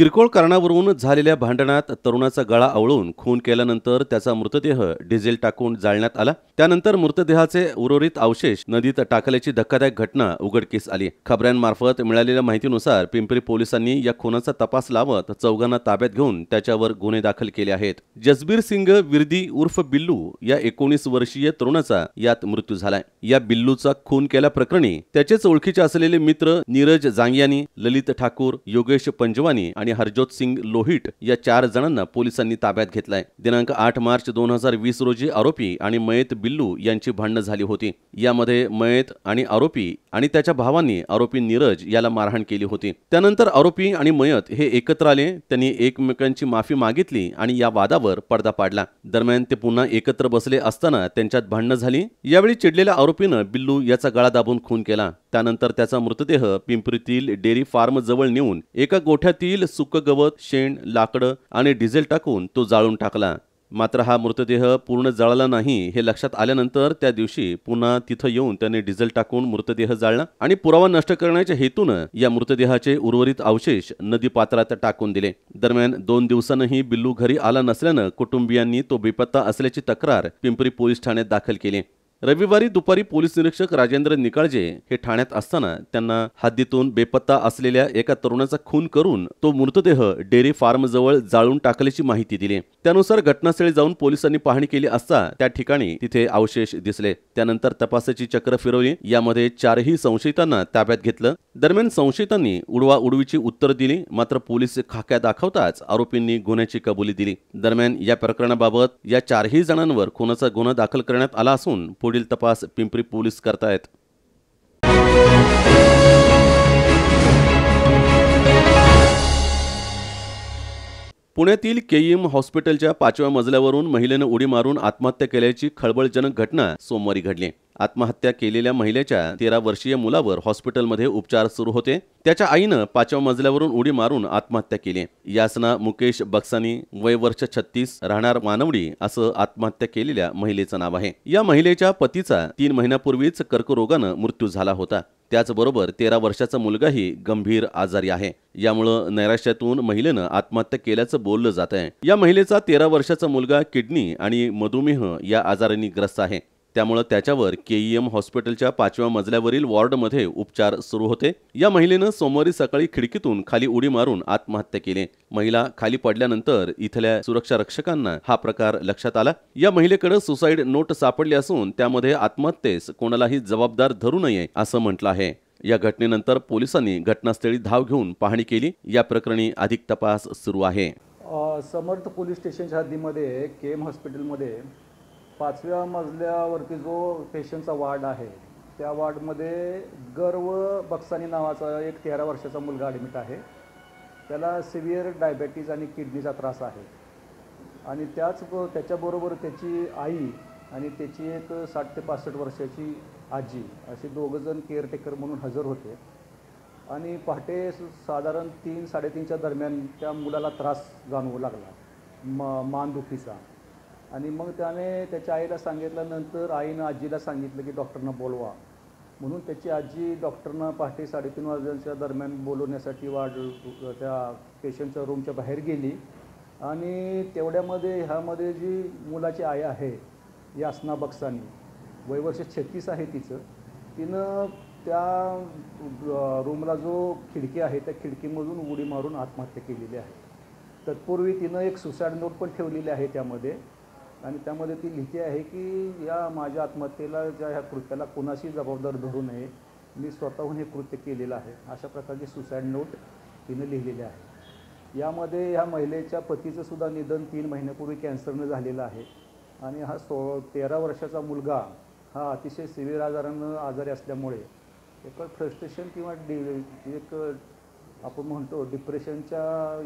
किरकोळ कारणावरून झालेल्या भांडणात तरुणाचा गळा आवळून खून केल्यानंतर त्याचा मृतदेह डिझेल टाकून जाळण्यात आला त्यानंतर मृतदेहाचे उर्वरित अवशेष नदीत टाकल्याची धक्कादायक घटना उघडकीस आली खबऱ्यांमार्फत मिळालेल्या माहितीनुसार पिंपरी पोलिसांनी या खुनाचा तपास लावत चौघांना ताब्यात घेऊन त्याच्यावर गुन्हे दाखल केले आहेत जसबीर सिंग विर्दी उर्फ बिल्लू या एकोणीस वर्षीय तरुणाचा यात मृत्यू झालाय या बिल्लूचा खून केल्याप्रकरणी त्याचेच ओळखीचे असलेले मित्र नीरज जांगियानी ललित ठाकूर योगेश पंजवानी आणि आणि हरजोत सिंग लोहिट या चार जणांना पोलिसांनी ताब्यात घेतलाय दिनांक आठ मार्च दोन हजार वीस रोजी आरोपी आणि मयत बिल्लू यांची भांडणं झाली होती यामध्ये मयत आणि आरोपी आणि त्याच्या भावांनी आरोपी नीरज याला मारहाण केली होती त्यानंतर आरोपी आणि मयत हे एकत्र आले त्यांनी एकमेकांची माफी मागितली आणि या वादावर पडदा पाडला दरम्यान ते पुन्हा एकत्र बसले असताना त्यांच्यात भांडणं झाली यावेळी चिडलेल्या आरोपीनं बिल्लू याचा गळा दाबून खून केला त्यानंतर त्याचा मृतदेह पिंपरीतील डेअरी फार्मजवळ नेऊन एका गोठ्यातील सुक गवत शेण लाकडं आणि डिझेल टाकून तो जाळून टाकला मात्र हा मृतदेह पूर्ण जळाला नाही हे लक्षात आल्यानंतर त्या दिवशी पुन्हा तिथं येऊन त्याने डिझेल टाकून मृतदेह जाळला आणि पुरावा नष्ट करण्याच्या हेतूनं या मृतदेहाचे उर्वरित अवशेष नदीपात्रात टाकून दिले दरम्यान दोन दिवसांनीही बिल्लू घरी आला नसल्यानं कुटुंबियांनी तो बेपत्ता असल्याची तक्रार पिंपरी पोलीस ठाण्यात दाखल केली रविवारी दुपारी पोलीस निरीक्षक राजेंद्र निकाळजे हे ठाण्यात असताना त्यांना हद्दीतून बेपत्ता असलेल्या एका तरुणाचा खून करून तो मृतदेह डेअरी फार्मजवळ जाळून टाकल्याची माहिती दिली त्यानुसार घटनास्थळी जाऊन पोलिसांनी पाहणी केली असता त्या ठिकाणी तिथे अवशेष दिसले त्यानंतर तपासाची चक्र फिरवली यामध्ये चारही संशयितांना ताब्यात घेतलं दरम्यान संशयितांनी उडवा उडवीची उत्तर दिली मात्र पोलीस खाक्या दाखवताच आरोपींनी गुन्ह्याची कबुली दिली दरम्यान या प्रकरणाबाबत या चारही जणांवर खुनाचा गुन्हा दाखल करण्यात आला असून पुढील तपास पिंपरी पोलीस करतायत पुण्यातील केईएम हॉस्पिटलच्या पाचव्या मजल्यावरून महिलेनं उडी मारून आत्महत्या केल्याची खळबळजनक घटना सोमवारी घडली आत्महत्या केलेल्या महिलेच्या तेरा वर्षीय मुलावर हॉस्पिटलमध्ये उपचार सुरू होते त्याच्या आईनं पाचव्या मजल्यावरून उडी मारून आत्महत्या केली यासना मुकेश बक्सानी वय वर्ष छत्तीस राहणार मानवडी असं आत्महत्या केलेल्या महिलेचं नाव आहे या महिलेच्या पतीचा तीन महिन्यापूर्वीच कर्करोगानं मृत्यू झाला होता त्याचबरोबर तेरा वर्षाचा मुलगाही गंभीर आजारी आहे यामुळं नैराश्यातून महिलेनं आत्महत्या केल्याचं बोललं जात आहे या महिलेचा तेरा वर्षाचा मुलगा किडनी आणि मधुमेह या आजारांनी ग्रस्त आहे त्यामुळे त्याच्यावर केईएम हॉस्पिटलच्या पाचव्या मजल्यावरील वॉर्डमध्ये उपचार सुरू होते या महिलेनं सोमवारी सकाळी खिडकीतून खाली उडी मारून आत्महत्या केली महिला खाली पडल्यानंतर इथल्या सुरक्षा रक्षकांना हा प्रकार लक्षात आला या महिलेकडे सुसाईड नोट सापडली असून त्यामध्ये आत्महत्येस कोणालाही जबाबदार धरू नये असं म्हटलं आहे या घटनेनंतर पोलिसांनी घटनास्थळी धाव घेऊन पाहणी केली या प्रकरणी अधिक तपास सुरू आहे समर्थ पोलीस स्टेशनच्या हद्दीमध्ये के एम हॉस्पिटलमध्ये पाचव्या मजल्यावरती जो पेशंटचा वार्ड आहे त्या वार्डमध्ये गर्व बक्सानी नावाचा एक तेरा वर्षाचा मुलगा ॲडमिट आहे त्याला सिव्हिअर डायबेटीज आणि किडनीचा त्रास आहे आणि त्याच त्याच्याबरोबर त्याची आई आणि त्याची एक साठ ते पासष्ट वर्षाची आजी असे दोघंजण केअरटेकर म्हणून हजर होते आणि पहाटे साधारण तीन साडेतीनच्या दरम्यान त्या मुलाला त्रास जाणवू लागला म मानदुखीचा आणि मग त्याने त्याच्या आईला सांगितल्यानंतर आईनं आजीला सांगितलं की डॉक्टरनं बोलवा म्हणून त्याची आजी डॉक्टरनं पहाटे साडेतीन वाजल्याच्या दरम्यान बोलवण्यासाठी वाढ त्या पेशंटच्या रूमच्या बाहेर गेली आणि तेवढ्यामध्ये ह्यामध्ये जी मुलाची आई आहे यासना बक्सानी वयवर्ष छत्तीस आहे तिचं तिनं त्या रूमला जो खिडकी आहे त्या खिडकीमधून उडी मारून आत्महत्या केलेली आहे तत्पूर्वी तिनं एक सुसाईड नोट पण ठेवलेली आहे त्यामध्ये आणि त्यामध्ये ती लिहिते आहे की या माझ्या आत्महत्येला ज्या ह्या कृत्याला कोणाशी जबाबदार धरू नये मी स्वतःहून हे कृत्य केलेलं आहे अशा प्रकारची सुसाईड नोट तिने लिहिलेली आहे यामध्ये ह्या महिलेच्या पतीचं सुद्धा निधन तीन महिन्यापूर्वी कॅन्सरनं झालेलं आहे आणि हा सो तेरा वर्षाचा मुलगा हा अतिशय सिव्हिअर आजारानं आजारी असल्यामुळे एक फ्रस्ट्रेशन किंवा डि एक आपण म्हणतो डिप्रेशनच्या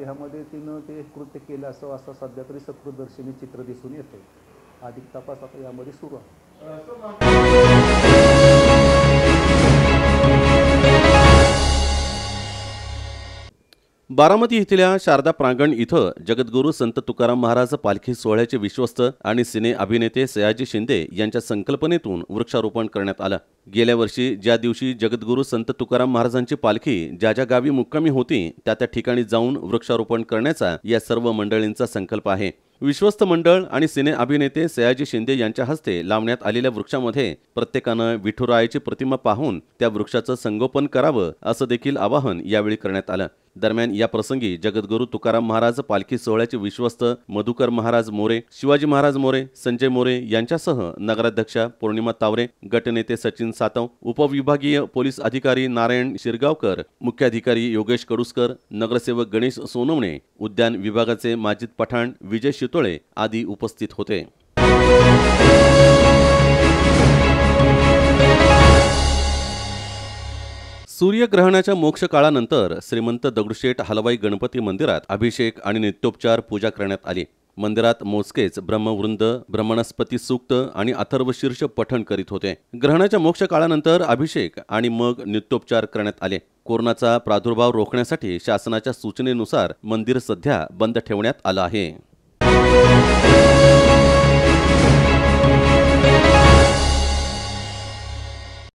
ह्यामध्ये तिनं ते कृत्य केलं असं असं सध्या तरी सकृदर्शनी चित्र दिसून येतं अधिक तपास आता यामध्ये सुरू आहे बारामती इथल्या शारदा प्रांगण इथं जगद्गुरू संत तुकाराम महाराज पालखी सोहळ्याचे विश्वस्त आणि सिने अभिनेते सयाजी शिंदे यांच्या संकल्पनेतून वृक्षारोपण करण्यात आलं गेल्या वर्षी ज्या दिवशी जगद्गुरू संत तुकाराम महाराजांची पालखी ज्या ज्या गावी मुक्कामी होती त्या त्या ठिकाणी जाऊन वृक्षारोपण करण्याचा या सर्व मंडळींचा संकल्प आहे विश्वस्त मंडळ आणि सिने अभिनेते सयाजी शिंदे यांच्या हस्ते लावण्यात आलेल्या वृक्षामध्ये प्रत्येकानं विठुरायाची प्रतिमा पाहून त्या वृक्षाचं संगोपन करावं असं देखील आवाहन यावेळी करण्यात आलं दरम्यान या प्रसंगी जगद्गुरू तुकाराम महाराज पालखी सोहळ्याचे विश्वस्त मधुकर महाराज मोरे शिवाजी महाराज मोरे संजय मोरे यांच्यासह नगराध्यक्षा पौर्णिमा तावरे गटनेते सचिन सातव उपविभागीय पोलीस अधिकारी नारायण शिरगावकर मुख्याधिकारी योगेश कडुसकर नगरसेवक गणेश सोनवणे उद्यान विभागाचे माजिद पठाण विजय शितोळे आदी उपस्थित होते सूर्यग्रहणाच्या मोक्ष काळानंतर श्रीमंत दगडूशेठ हलवाई गणपती मंदिरात अभिषेक आणि नित्योपचार पूजा करण्यात आली मंदिरात मोजकेच ब्रह्मवृंद ब्रह्मणस्पती सूक्त आणि अथर्वशीर्ष पठण करीत होते ग्रहणाच्या मोक्ष काळानंतर अभिषेक आणि मग नित्योपचार करण्यात आले कोरोनाचा प्रादुर्भाव रोखण्यासाठी शासनाच्या सूचनेनुसार मंदिर सध्या बंद ठेवण्यात आलं आहे